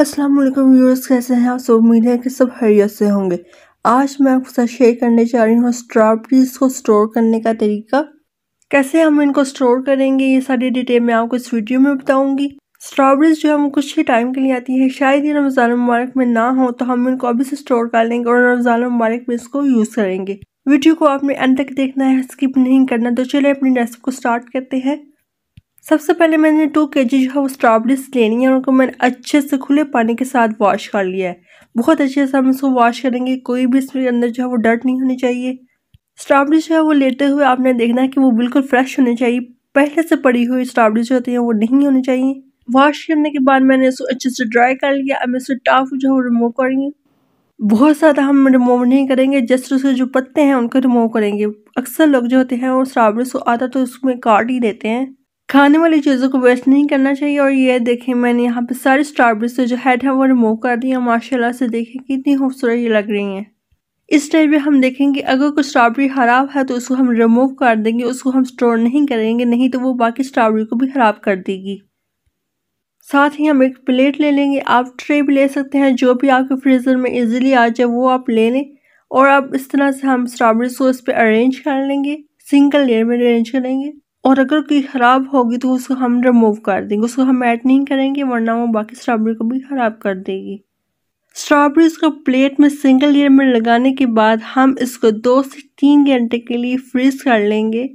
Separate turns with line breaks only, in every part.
अस्सलाम वालेकुम व्यूअर्स कैसे हैं आप सब उम्मीद है कि सब हरियत से होंगे आज मैं आपके साथ शेयर करने जा रही हूँ स्ट्रॉबेरीज को स्टोर करने का तरीका कैसे हम इनको स्टोर करेंगे ये सारी डिटेल मैं आपको इस वीडियो में बताऊंगी स्ट्रॉबेरीज जो हम कुछ ही टाइम के लिए आती है शायद ये रमज़ान मुबारक में ना हो तो हम इनको अभी से स्टोर कर लेंगे और रमज़ान मुबारक में इसको यूज़ करेंगे वीडियो को आपने अंत तक देखना है स्किप नहीं करना तो चले अपनी रेसिपी को स्टार्ट करते हैं सबसे पहले मैंने टू के जी जो है वो स्ट्रॉबेरीज लेनी है उनको मैंने अच्छे से खुले पानी के साथ वॉश कर लिया है बहुत अच्छे से हम इसको वॉश करेंगे कोई भी इसके अंदर जो है वो डर्ट नहीं होनी चाहिए स्ट्रॉबेरीज जो है वो लेते हुए आपने देखना है कि वो बिल्कुल फ्रेश होनी चाहिए पहले से पड़ी हुई स्ट्रॉबेरीज जो होती है वो नहीं होनी चाहिए वॉश करने के बाद मैंने इसको अच्छे से ड्राई कर लिया अब मैं टाफ जो है वो रिमूव करेंगे बहुत ज़्यादा हम रिमूव नहीं करेंगे जस्ट उसके जो पत्ते हैं उनको रिमूव करेंगे अक्सर लोग जो होते हैं वो स्ट्रॉबेरीज को आता तो उसमें काट ही देते हैं खाने वाली चीज़ों को वेस्ट नहीं करना चाहिए और ये देखें मैंने यहाँ पे सारे स्ट्रॉबेरी से जो हेड है वो रिमूव कर दिया माशाल्लाह से देखें कितनी खूबसूरत ये लग रही हैं इस टाइप में हम देखेंगे अगर कोई स्ट्रॉबेरी ख़राब है तो उसको हम रिमूव कर देंगे उसको हम स्टोर नहीं करेंगे नहीं तो वो बाकी स्ट्रॉबेरी को भी ख़राब कर देगी साथ ही हम एक प्लेट ले लेंगे आप ट्रे भी ले सकते हैं जो भी आपके फ्रीज़र में ईजिली आ जाए वो आप ले लें और अब इस तरह से हम स्ट्रॉबेरी को इस पर अरेंज कर लेंगे सिंगल लेयर में अरेंज करेंगे और अगर कोई ख़राब होगी तो उसको हम रिमूव कर देंगे उसको हम ऐड नहीं करेंगे वरना वो बाकी स्ट्रॉबेरी को भी ख़राब कर देगी स्ट्रॉबेरीज को प्लेट में सिंगल लेयर में लगाने के बाद हम इसको दो से तीन घंटे के लिए फ्रीज कर लेंगे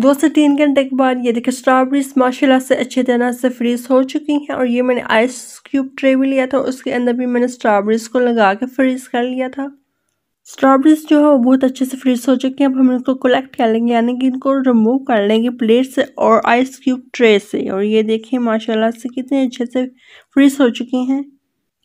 दो से तीन घंटे के बाद ये देखिए स्ट्रॉबेरीज माशाल्लाह से अच्छे तरह से फ्रीज़ हो चुकी हैं और ये मैंने आइस क्यूब ट्रे भी लिया था उसके अंदर भी मैंने स्ट्रॉबेरीज को लगा के फ्रीज़ कर लिया था स्ट्रॉबेरीज जो है वो बहुत अच्छे से फ्रीज हो चुके हैं अब हम इनको कलेक्ट कर लेंगे यानी कि इनको रिमूव कर लेंगे प्लेट से और आइस क्यूब ट्रे से और ये देखिए माशाल्लाह से कितने अच्छे से फ्रीज हो चुके हैं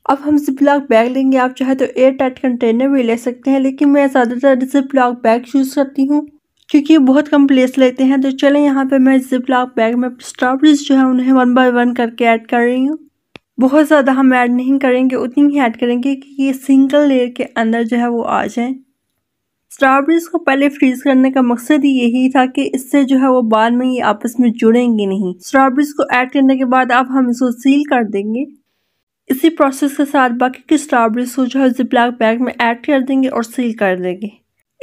अब हम जिप लॉक बैग लेंगे आप चाहे तो एयर टाइट कंटेनर भी ले सकते हैं लेकिन मैं ज़्यादातर जिप लॉक बैग यूज़ करती हूँ क्योंकि ये बहुत कम प्लेस लेते हैं तो चलें यहाँ पर मैं जिप लॉक बैग में स्ट्रॉबेरीज जो है उन्हें वन बाई वन करके ऐड कर रही हूँ बहुत ज़्यादा हम ऐड नहीं करेंगे उतनी ही ऐड करेंगे कि ये सिंगल लेयर के अंदर जो है वो आ जाए स्ट्रॉबेरीज़ को पहले फ्रीज़ करने का मकसद ही यही था कि इससे जो है वो बाद में ये आपस में जुड़ेंगे नहीं स्ट्रॉबेरीज़ को ऐड करने के बाद अब हम इसको सील कर देंगे इसी प्रोसेस के साथ बाकी की स्ट्रॉबेरीज़ को जो है जिप्लाक बैग में ऐड कर देंगे और सील कर देंगे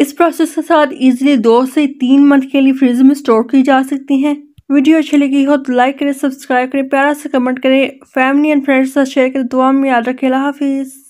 इस प्रोसेस के साथ ईजिली दो से तीन मंथ के लिए फ्रिज में स्टोर की जा सकती हैं वीडियो अच्छी लगी हो तो लाइक करें सब्सक्राइब करें प्यारा से कमेंट करें फैमिली एंड फ्रेंड्स से शेयर करें दुआ में याद रखें हाफिज़